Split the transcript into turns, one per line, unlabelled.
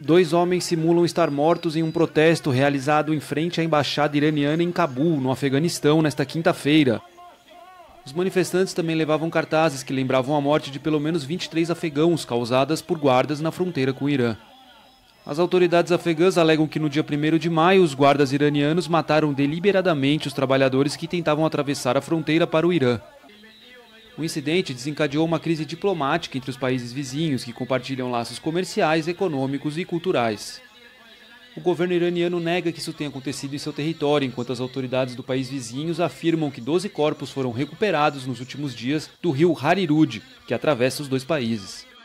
Dois homens simulam estar mortos em um protesto realizado em frente à embaixada iraniana em Cabul, no Afeganistão, nesta quinta-feira. Os manifestantes também levavam cartazes que lembravam a morte de pelo menos 23 afegãos causadas por guardas na fronteira com o Irã. As autoridades afegãs alegam que no dia 1 de maio, os guardas iranianos mataram deliberadamente os trabalhadores que tentavam atravessar a fronteira para o Irã. O incidente desencadeou uma crise diplomática entre os países vizinhos que compartilham laços comerciais, econômicos e culturais. O governo iraniano nega que isso tenha acontecido em seu território, enquanto as autoridades do país vizinhos afirmam que 12 corpos foram recuperados nos últimos dias do rio Harirud, que atravessa os dois países.